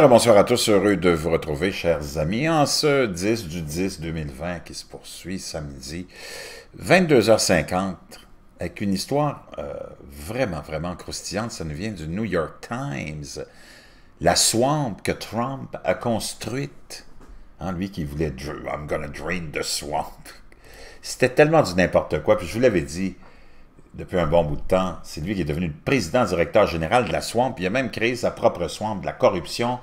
bonsoir à tous. Heureux de vous retrouver, chers amis, en ce 10 du 10 2020 qui se poursuit samedi, 22h50, avec une histoire euh, vraiment, vraiment croustillante. Ça nous vient du New York Times. La swamp que Trump a construite. en hein, lui qui voulait « I'm gonna drain the swamp ». C'était tellement du n'importe quoi. Puis je vous l'avais dit, depuis un bon bout de temps. C'est lui qui est devenu le président-directeur général de la Swamp. Il a même créé sa propre Swamp, de la corruption.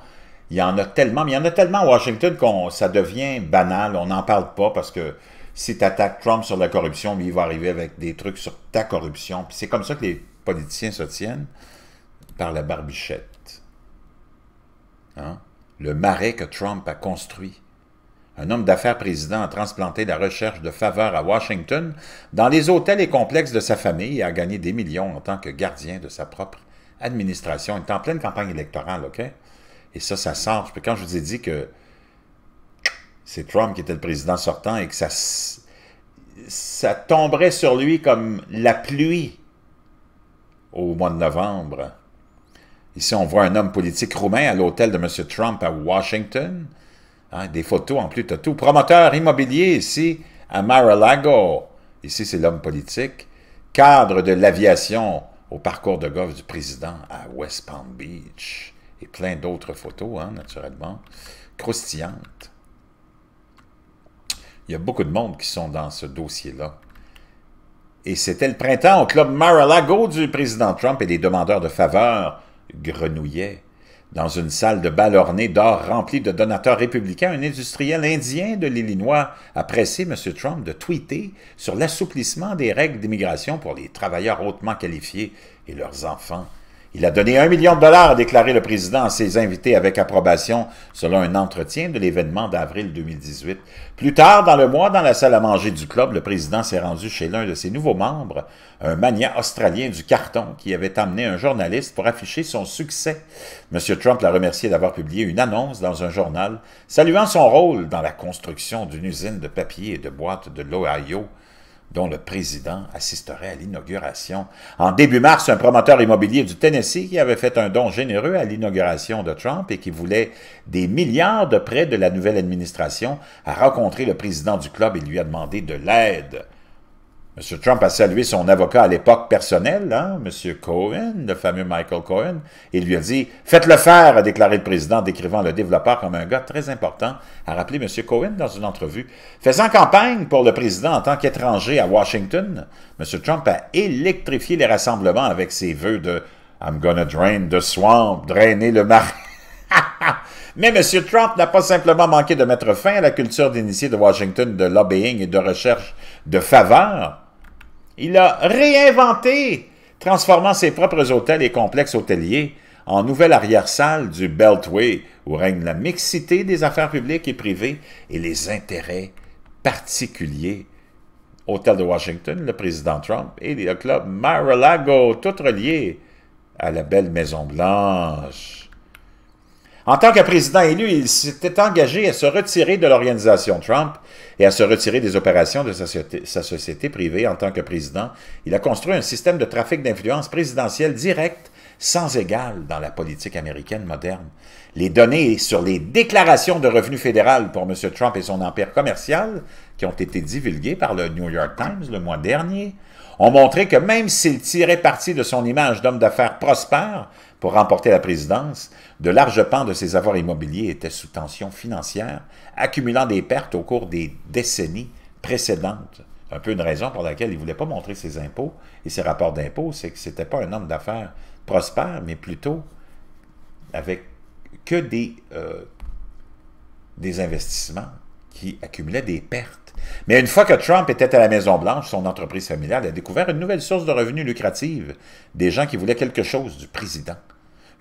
Il y en a tellement, mais il y en a tellement à Washington que ça devient banal. On n'en parle pas parce que si tu attaques Trump sur la corruption, lui, il va arriver avec des trucs sur ta corruption. c'est comme ça que les politiciens se tiennent par la barbichette. Hein? Le marais que Trump a construit un homme d'affaires président, a transplanté la recherche de faveur à Washington dans les hôtels et complexes de sa famille et a gagné des millions en tant que gardien de sa propre administration. Il est en pleine campagne électorale, OK? Et ça, ça sort. Quand je vous ai dit que c'est Trump qui était le président sortant et que ça, ça tomberait sur lui comme la pluie au mois de novembre. Ici, on voit un homme politique roumain à l'hôtel de M. Trump à Washington. Hein, des photos en plus, tu tout. Promoteur immobilier ici, à Mar-a-Lago. Ici, c'est l'homme politique. Cadre de l'aviation au parcours de golf du président à West Palm Beach. Et plein d'autres photos, hein, naturellement, croustillantes. Il y a beaucoup de monde qui sont dans ce dossier-là. Et c'était le printemps au club Mar-a-Lago du président Trump et des demandeurs de faveurs grenouillaient dans une salle de bal ornée d'or remplie de donateurs républicains, un industriel indien de l'Illinois a pressé M. Trump de tweeter sur l'assouplissement des règles d'immigration pour les travailleurs hautement qualifiés et leurs enfants il a donné un million de dollars, a déclaré le président à ses invités avec approbation, selon un entretien de l'événement d'avril 2018. Plus tard dans le mois, dans la salle à manger du club, le président s'est rendu chez l'un de ses nouveaux membres, un magnat australien du carton qui avait amené un journaliste pour afficher son succès. M. Trump l'a remercié d'avoir publié une annonce dans un journal, saluant son rôle dans la construction d'une usine de papier et de boîtes de l'Ohio dont le président assisterait à l'inauguration. En début mars, un promoteur immobilier du Tennessee qui avait fait un don généreux à l'inauguration de Trump et qui voulait des milliards de prêts de la nouvelle administration a rencontré le président du club et lui a demandé de l'aide. M. Trump a salué son avocat à l'époque personnel, hein, M. Cohen, le fameux Michael Cohen, et lui a dit « Faites-le faire », a déclaré le président, décrivant le développeur comme un gars très important, a rappelé M. Cohen dans une entrevue. Faisant campagne pour le président en tant qu'étranger à Washington, M. Trump a électrifié les rassemblements avec ses vœux de « I'm gonna drain the swamp »,« drainer le marais ». Mais M. Trump n'a pas simplement manqué de mettre fin à la culture d'initié de Washington de lobbying et de recherche de faveurs. Il a réinventé, transformant ses propres hôtels et complexes hôteliers en nouvelle arrière-salle du Beltway, où règne la mixité des affaires publiques et privées et les intérêts particuliers. Hôtel de Washington, le président Trump, et le club Mar-a-Lago, tout relié à la belle Maison Blanche. En tant que président élu, il s'était engagé à se retirer de l'organisation Trump et à se retirer des opérations de sa société, privée en tant que président. Il a construit un système de trafic d'influence présidentielle direct sans égal dans la politique américaine moderne. Les données sur les déclarations de revenus fédérales pour M. Trump et son empire commercial, qui ont été divulguées par le New York Times le mois dernier, ont montré que même s'il tirait parti de son image d'homme d'affaires prospère pour remporter la présidence, de larges pans de ses avoirs immobiliers étaient sous tension financière, accumulant des pertes au cours des décennies précédentes. Un peu une raison pour laquelle il ne voulait pas montrer ses impôts et ses rapports d'impôts, c'est que ce n'était pas un homme d'affaires prospère, mais plutôt avec que des, euh, des investissements qui accumulaient des pertes. Mais une fois que Trump était à la Maison-Blanche, son entreprise familiale a découvert une nouvelle source de revenus lucrative, des gens qui voulaient quelque chose du président.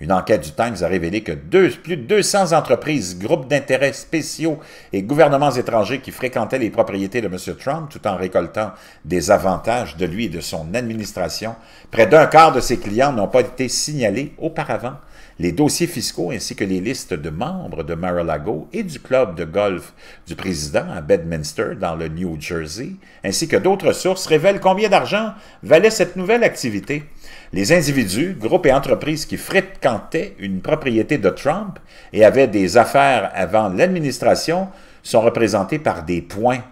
Une enquête du Times a révélé que plus de 200 entreprises, groupes d'intérêts spéciaux et gouvernements étrangers qui fréquentaient les propriétés de M. Trump tout en récoltant des avantages de lui et de son administration, près d'un quart de ses clients n'ont pas été signalés auparavant les dossiers fiscaux ainsi que les listes de membres de Mar-a-Lago et du club de golf du président à Bedminster dans le New Jersey, ainsi que d'autres sources révèlent combien d'argent valait cette nouvelle activité. Les individus, groupes et entreprises qui fréquentaient une propriété de Trump et avaient des affaires avant l'administration sont représentés par des points.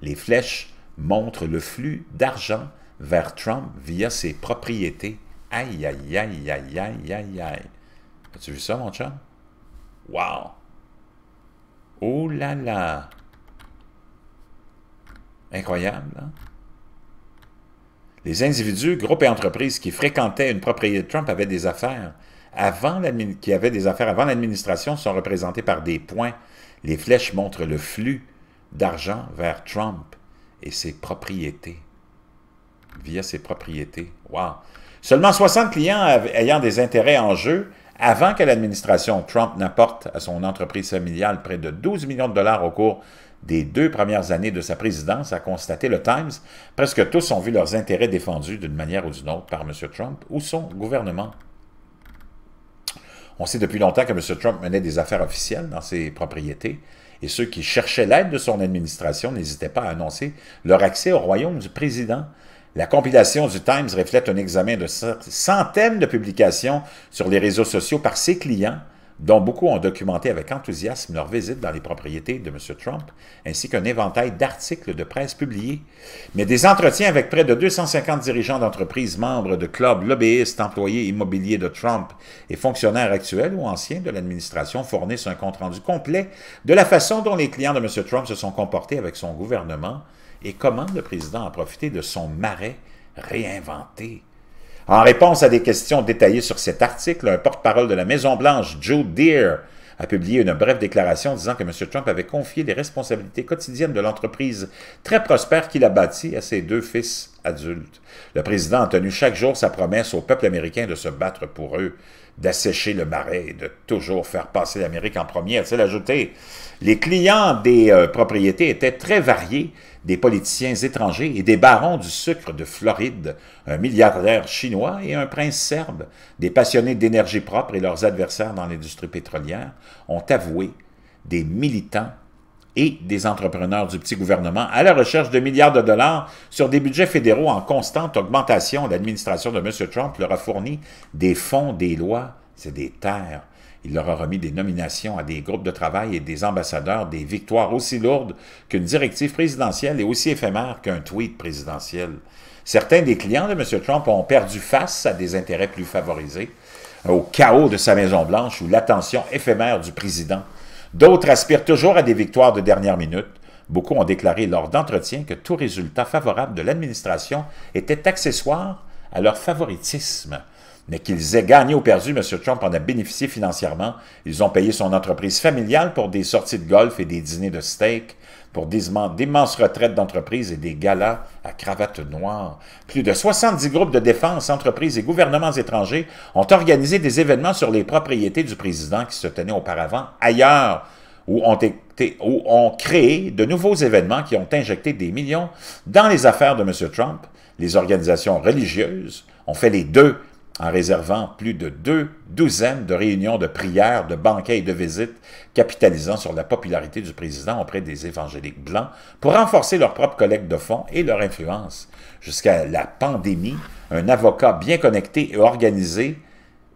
Les flèches montrent le flux d'argent vers Trump via ses propriétés. Aïe, aïe, aïe, aïe, As-tu vu ça, mon chat? Wow! Oh là là! Incroyable, hein? Les individus, groupes et entreprises qui fréquentaient une propriété de Trump avaient des affaires avant qui avaient des affaires avant l'administration sont représentés par des points. Les flèches montrent le flux d'argent vers Trump et ses propriétés. Via ses propriétés. Wow! Seulement 60 clients ayant des intérêts en jeu avant que l'administration Trump n'apporte à son entreprise familiale près de 12 millions de dollars au cours des deux premières années de sa présidence, a constaté le Times, presque tous ont vu leurs intérêts défendus d'une manière ou d'une autre par M. Trump ou son gouvernement. On sait depuis longtemps que M. Trump menait des affaires officielles dans ses propriétés, et ceux qui cherchaient l'aide de son administration n'hésitaient pas à annoncer leur accès au royaume du président, la compilation du Times reflète un examen de centaines de publications sur les réseaux sociaux par ses clients, dont beaucoup ont documenté avec enthousiasme leur visite dans les propriétés de M. Trump, ainsi qu'un éventail d'articles de presse publiés, mais des entretiens avec près de 250 dirigeants d'entreprises, membres de clubs, lobbyistes, employés immobiliers de Trump et fonctionnaires actuels ou anciens de l'administration fournissent un compte-rendu complet de la façon dont les clients de M. Trump se sont comportés avec son gouvernement, et comment le président a profité de son marais réinventé. En réponse à des questions détaillées sur cet article, un porte-parole de la Maison-Blanche, Joe Deere, a publié une brève déclaration disant que M. Trump avait confié les responsabilités quotidiennes de l'entreprise très prospère qu'il a bâtie à ses deux fils adultes. Le président a tenu chaque jour sa promesse au peuple américain de se battre pour eux d'assécher le marais et de toujours faire passer l'Amérique en première. C'est l'ajouter. Les clients des euh, propriétés étaient très variés, des politiciens étrangers et des barons du sucre de Floride, un milliardaire chinois et un prince serbe, des passionnés d'énergie propre et leurs adversaires dans l'industrie pétrolière, ont avoué des militants et des entrepreneurs du petit gouvernement à la recherche de milliards de dollars sur des budgets fédéraux en constante augmentation. L'administration de M. Trump leur a fourni des fonds, des lois, c'est des terres. Il leur a remis des nominations à des groupes de travail et des ambassadeurs, des victoires aussi lourdes qu'une directive présidentielle et aussi éphémère qu'un tweet présidentiel. Certains des clients de M. Trump ont perdu face à des intérêts plus favorisés, au chaos de sa Maison-Blanche ou l'attention éphémère du président. D'autres aspirent toujours à des victoires de dernière minute. Beaucoup ont déclaré lors d'entretiens que tout résultat favorable de l'administration était accessoire à leur favoritisme. Mais qu'ils aient gagné ou perdu, M. Trump en a bénéficié financièrement. Ils ont payé son entreprise familiale pour des sorties de golf et des dîners de steak pour d'immenses retraites d'entreprises et des galas à cravate noire. Plus de 70 groupes de défense, entreprises et gouvernements étrangers ont organisé des événements sur les propriétés du président qui se tenaient auparavant ailleurs, ou ont, ou ont créé de nouveaux événements qui ont injecté des millions dans les affaires de M. Trump. Les organisations religieuses ont fait les deux en réservant plus de deux douzaines de réunions de prières, de banquets et de visites, capitalisant sur la popularité du président auprès des évangéliques blancs pour renforcer leur propre collecte de fonds et leur influence. Jusqu'à la pandémie, un avocat bien connecté et organisé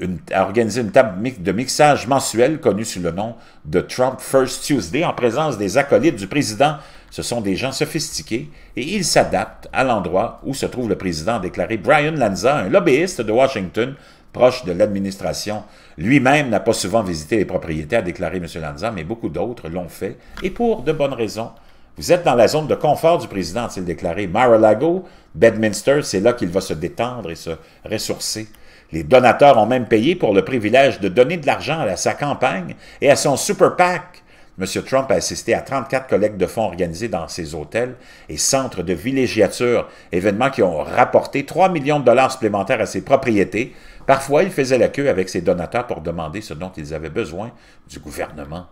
une, a organisé une table de mixage mensuelle connue sous le nom de Trump First Tuesday en présence des acolytes du président ce sont des gens sophistiqués et ils s'adaptent à l'endroit où se trouve le président, a déclaré Brian Lanza, un lobbyiste de Washington proche de l'administration. Lui-même n'a pas souvent visité les propriétés, a déclaré M. Lanza, mais beaucoup d'autres l'ont fait et pour de bonnes raisons. Vous êtes dans la zone de confort du président, a-t-il déclaré. Mar-a-Lago, Bedminster, c'est là qu'il va se détendre et se ressourcer. Les donateurs ont même payé pour le privilège de donner de l'argent à sa campagne et à son super PAC. M. Trump a assisté à 34 collectes de fonds organisées dans ses hôtels et centres de villégiature, événements qui ont rapporté 3 millions de dollars supplémentaires à ses propriétés. Parfois, il faisait la queue avec ses donateurs pour demander ce dont ils avaient besoin du gouvernement.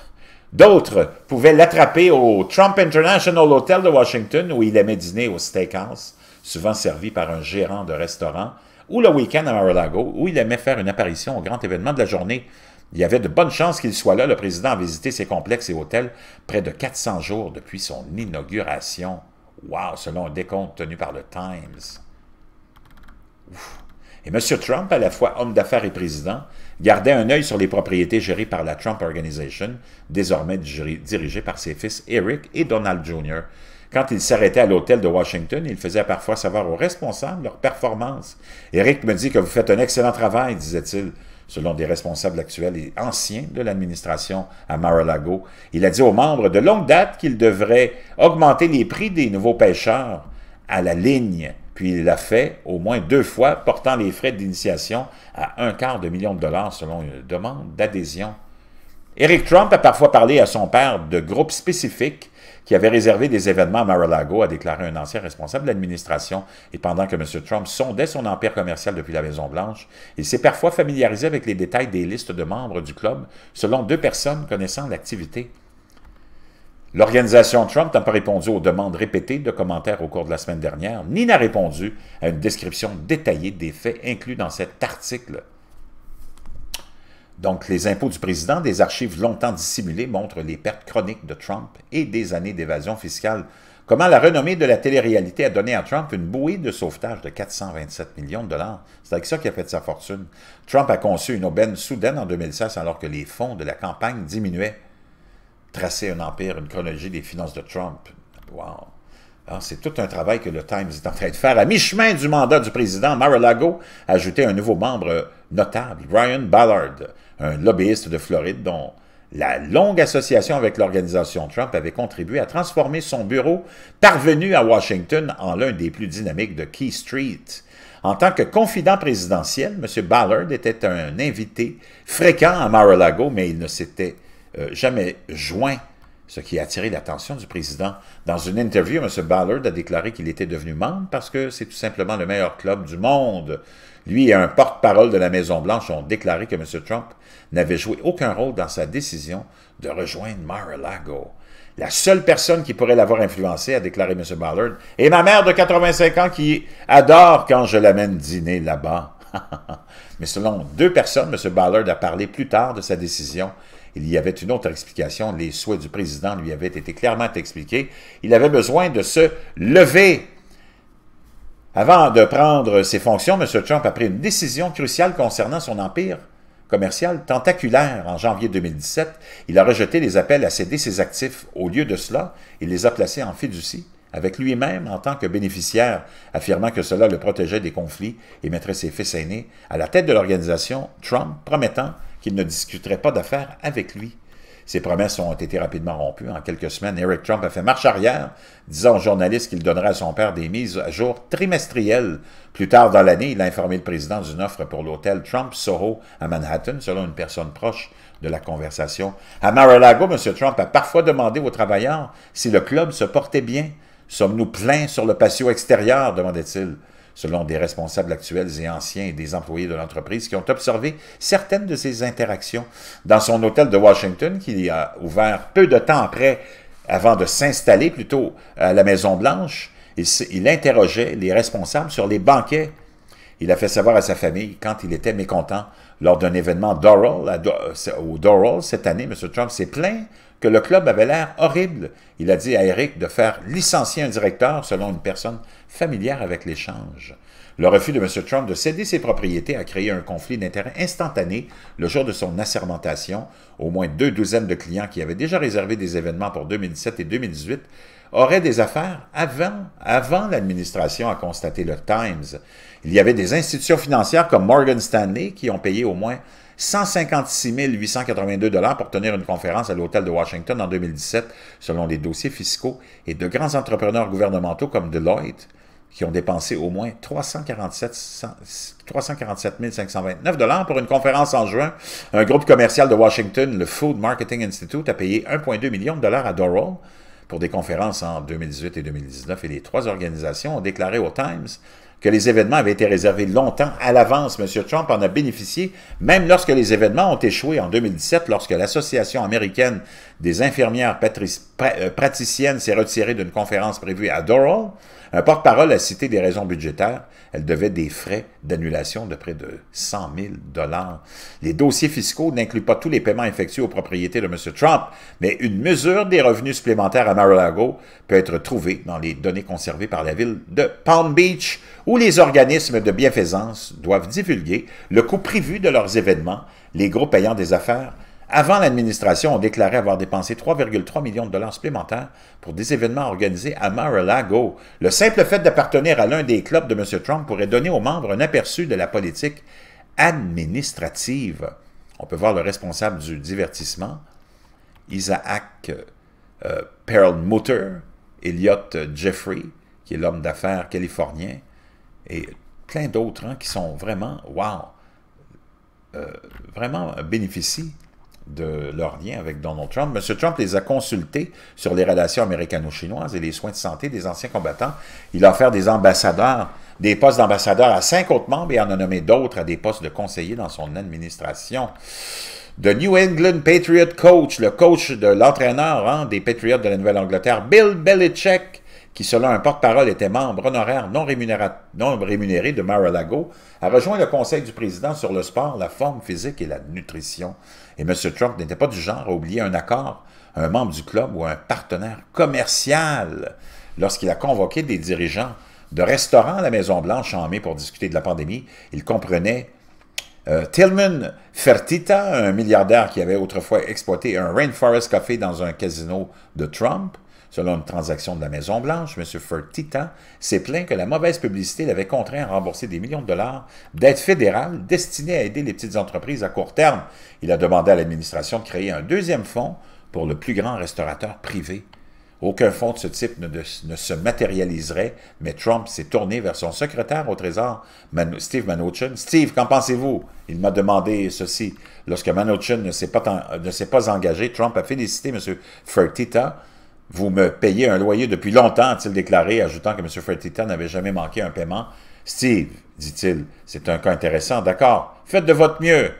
D'autres pouvaient l'attraper au Trump International Hotel de Washington où il aimait dîner au steakhouse, souvent servi par un gérant de restaurant, ou le week-end à Mar-a-Lago où il aimait faire une apparition au grand événement de la journée, il y avait de bonnes chances qu'il soit là. Le président a visité ses complexes et hôtels près de 400 jours depuis son inauguration. Wow, selon un décompte tenu par le Times. Et M. Trump, à la fois homme d'affaires et président, gardait un œil sur les propriétés gérées par la Trump Organization, désormais dirigée par ses fils Eric et Donald Jr. Quand il s'arrêtait à l'hôtel de Washington, il faisait parfois savoir aux responsables leur performance. Eric me dit que vous faites un excellent travail, disait-il selon des responsables actuels et anciens de l'administration à Mar-a-Lago. Il a dit aux membres de longue date qu'il devrait augmenter les prix des nouveaux pêcheurs à la ligne, puis il l'a fait au moins deux fois, portant les frais d'initiation à un quart de million de dollars selon une demande d'adhésion. Eric Trump a parfois parlé à son père de groupes spécifiques qui avait réservé des événements à Mar-a-Lago, a déclaré un ancien responsable de l'administration, et pendant que M. Trump sondait son empire commercial depuis la Maison-Blanche, il s'est parfois familiarisé avec les détails des listes de membres du club, selon deux personnes connaissant l'activité. L'organisation Trump n'a pas répondu aux demandes répétées de commentaires au cours de la semaine dernière, ni n'a répondu à une description détaillée des faits inclus dans cet article. Donc, les impôts du président, des archives longtemps dissimulées, montrent les pertes chroniques de Trump et des années d'évasion fiscale. Comment la renommée de la télé-réalité a donné à Trump une bouée de sauvetage de 427 millions de dollars. C'est avec ça qu'il a fait de sa fortune. Trump a conçu une aubaine soudaine en 2016 alors que les fonds de la campagne diminuaient. Tracer un empire, une chronologie des finances de Trump. Wow! c'est tout un travail que le Times est en train de faire. À mi-chemin du mandat du président, Mar-a-Lago a ajouté un nouveau membre notable, Brian Ballard, un lobbyiste de Floride dont la longue association avec l'organisation Trump avait contribué à transformer son bureau, parvenu à Washington, en l'un des plus dynamiques de Key Street. En tant que confident présidentiel, M. Ballard était un invité fréquent à Mar-a-Lago, mais il ne s'était euh, jamais joint ce qui a attiré l'attention du président. Dans une interview, M. Ballard a déclaré qu'il était devenu membre parce que c'est tout simplement le meilleur club du monde. Lui et un porte-parole de la Maison-Blanche ont déclaré que M. Trump n'avait joué aucun rôle dans sa décision de rejoindre Mar-a-Lago. La seule personne qui pourrait l'avoir influencé, a déclaré M. Ballard, est ma mère de 85 ans qui adore quand je l'amène dîner là-bas. Mais selon deux personnes, M. Ballard a parlé plus tard de sa décision il y avait une autre explication. Les souhaits du président lui avaient été clairement expliqués. Il avait besoin de se lever. Avant de prendre ses fonctions, M. Trump a pris une décision cruciale concernant son empire commercial tentaculaire en janvier 2017. Il a rejeté les appels à céder ses actifs. Au lieu de cela, il les a placés en fiducie avec lui-même en tant que bénéficiaire, affirmant que cela le protégeait des conflits et mettrait ses fils aînés à la tête de l'organisation, Trump promettant qu'il ne discuterait pas d'affaires avec lui. Ses promesses ont été rapidement rompues. En quelques semaines, Eric Trump a fait marche arrière, disant aux journalistes qu'il donnerait à son père des mises à jour trimestrielles. Plus tard dans l'année, il a informé le président d'une offre pour l'hôtel Trump Soho à Manhattan, selon une personne proche de la conversation. À Mar-a-Lago, M. Trump a parfois demandé aux travailleurs si le club se portait bien. Sommes-nous pleins sur le patio extérieur demandait-il selon des responsables actuels et anciens et des employés de l'entreprise qui ont observé certaines de ces interactions. Dans son hôtel de Washington, qu'il a ouvert peu de temps après, avant de s'installer plutôt à la Maison-Blanche, il, il interrogeait les responsables sur les banquets il a fait savoir à sa famille quand il était mécontent lors d'un événement Doral, au Doral cette année. M. Trump s'est plaint que le club avait l'air horrible. Il a dit à Eric de faire licencier un directeur selon une personne familière avec l'échange. Le refus de M. Trump de céder ses propriétés a créé un conflit d'intérêts instantané le jour de son assermentation. Au moins deux douzaines de clients qui avaient déjà réservé des événements pour 2017 et 2018 auraient des affaires avant, avant l'administration, a constaté le Times. Il y avait des institutions financières comme Morgan Stanley qui ont payé au moins 156 882 dollars pour tenir une conférence à l'hôtel de Washington en 2017, selon les dossiers fiscaux, et de grands entrepreneurs gouvernementaux comme Deloitte, qui ont dépensé au moins 347, 529 dollars pour une conférence en juin. Un groupe commercial de Washington, le Food Marketing Institute, a payé 1,2 million de dollars à Doral pour des conférences en 2018 et 2019 et les trois organisations ont déclaré au Times que les événements avaient été réservés longtemps à l'avance. M. Trump en a bénéficié, même lorsque les événements ont échoué en 2017, lorsque l'Association américaine des infirmières euh, praticiennes s'est retirée d'une conférence prévue à Doral. Un porte-parole a cité des raisons budgétaires. Elle devait des frais d'annulation de près de 100 000 Les dossiers fiscaux n'incluent pas tous les paiements effectués aux propriétés de M. Trump, mais une mesure des revenus supplémentaires à Mar-a-Lago peut être trouvée dans les données conservées par la ville de Palm Beach, où les organismes de bienfaisance doivent divulguer le coût prévu de leurs événements, les groupes ayant des affaires avant l'administration, on déclarait avoir dépensé 3,3 millions de dollars supplémentaires pour des événements organisés à Mar-a-Lago. Le simple fait d'appartenir à l'un des clubs de M. Trump pourrait donner aux membres un aperçu de la politique administrative. On peut voir le responsable du divertissement, Isaac euh, Perlmutter, Elliot euh, Jeffrey, qui est l'homme d'affaires californien, et plein d'autres hein, qui sont vraiment, wow, euh, vraiment bénéficient de leur lien avec Donald Trump. M. Trump les a consultés sur les relations américano-chinoises et les soins de santé des anciens combattants. Il a offert des ambassadeurs, des postes d'ambassadeurs à cinq autres membres et en a nommé d'autres à des postes de conseillers dans son administration. The New England Patriot Coach, le coach de l'entraîneur hein, des Patriots de la Nouvelle-Angleterre, Bill Belichick, qui, selon un porte-parole, était membre honoraire non, rémunéré de Mar-a-Lago, a rejoint le conseil du président sur le sport, la forme physique et la nutrition. Et M. Trump n'était pas du genre à oublier un accord, un membre du club ou un partenaire commercial lorsqu'il a convoqué des dirigeants de restaurants à la Maison-Blanche en mai pour discuter de la pandémie. Il comprenait euh, Tillman Fertitta, un milliardaire qui avait autrefois exploité un Rainforest Café dans un casino de Trump, Selon une transaction de la Maison-Blanche, M. Fertitta s'est plaint que la mauvaise publicité l'avait contraint à rembourser des millions de dollars d'aides fédérales destinées à aider les petites entreprises à court terme. Il a demandé à l'administration de créer un deuxième fonds pour le plus grand restaurateur privé. Aucun fonds de ce type ne, se matérialiserait, mais Trump s'est tourné vers son secrétaire au Trésor, Steve Mnuchin. Steve, qu'en pensez-vous? Il m'a demandé ceci. Lorsque Mnuchin ne s'est pas, pas, engagé, Trump a félicité M. Fertitta vous me payez un loyer depuis longtemps, a-t-il déclaré, ajoutant que M. Fertitta n'avait jamais manqué un paiement. Steve, dit-il, c'est un cas intéressant, d'accord. Faites de votre mieux.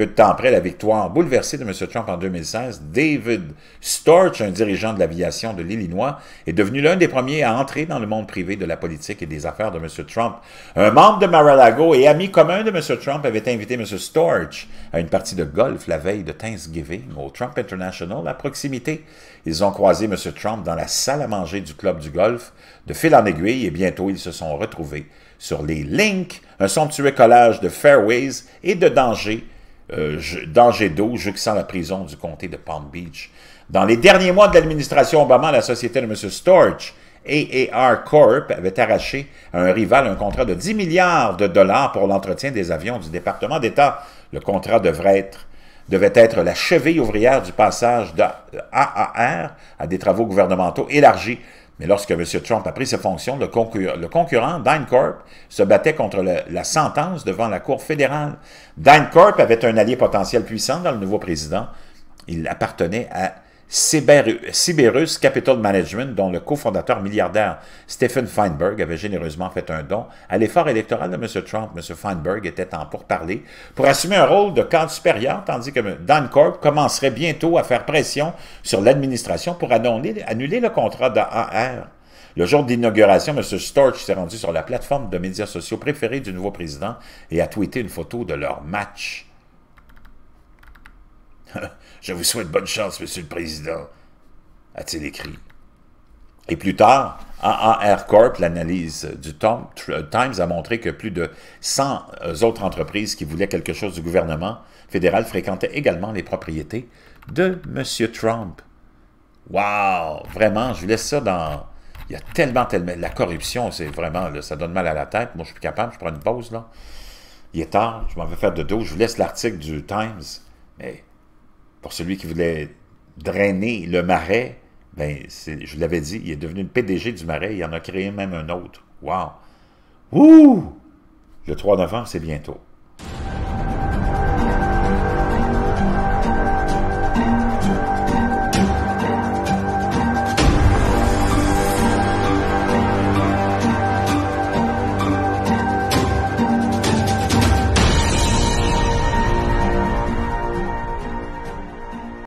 Peu de temps après la victoire bouleversée de M. Trump en 2016, David Storch, un dirigeant de l'aviation de l'Illinois, est devenu l'un des premiers à entrer dans le monde privé de la politique et des affaires de M. Trump. Un membre de Mar-a-Lago et ami commun de M. Trump avait invité M. Storch à une partie de golf la veille de Thanksgiving au Trump International à proximité. Ils ont croisé M. Trump dans la salle à manger du club du golf de fil en aiguille et bientôt ils se sont retrouvés sur les links, un somptueux collage de fairways et de dangers euh, d'eau d'eau la prison du comté de Palm Beach. Dans les derniers mois de l'administration Obama, la société de M. Storch, AAR Corp, avait arraché à un rival un contrat de 10 milliards de dollars pour l'entretien des avions du département d'État. Le contrat devrait être devait être la cheville ouvrière du passage de AAR à des travaux gouvernementaux élargis mais lorsque M. Trump a pris ses fonctions, le, concurrent, le concurrent DynCorp se battait contre la sentence devant la Cour fédérale. DynCorp avait un allié potentiel puissant dans le nouveau président. Il appartenait à Siberus Capital Management, dont le cofondateur milliardaire Stephen Feinberg avait généreusement fait un don à l'effort électoral de M. Trump. M. Feinberg était en pourparlers pour assumer un rôle de cadre supérieur, tandis que DanCorp commencerait bientôt à faire pression sur l'administration pour annuler, le contrat d'AR. Le jour d'inauguration, M. Storch s'est rendu sur la plateforme de médias sociaux préférée du nouveau président et a tweeté une photo de leur match. Je vous souhaite bonne chance, Monsieur le Président, a-t-il écrit. Et plus tard, AAR Corp, l'analyse du euh, Times, a montré que plus de 100 euh, autres entreprises qui voulaient quelque chose du gouvernement fédéral fréquentaient également les propriétés de M. Trump. Wow! Vraiment, je vous laisse ça dans... Il y a tellement, tellement... La corruption, c'est vraiment... ça donne mal à la tête. Moi, je suis plus capable. Je prends une pause, là. Il est tard. Je m'en vais faire de dos. Je vous laisse l'article du Times. Mais pour celui qui voulait drainer le marais, ben, je l'avais dit, il est devenu le PDG du marais, il en a créé même un autre. Wow! Ouh! Le 3 novembre, c'est bientôt.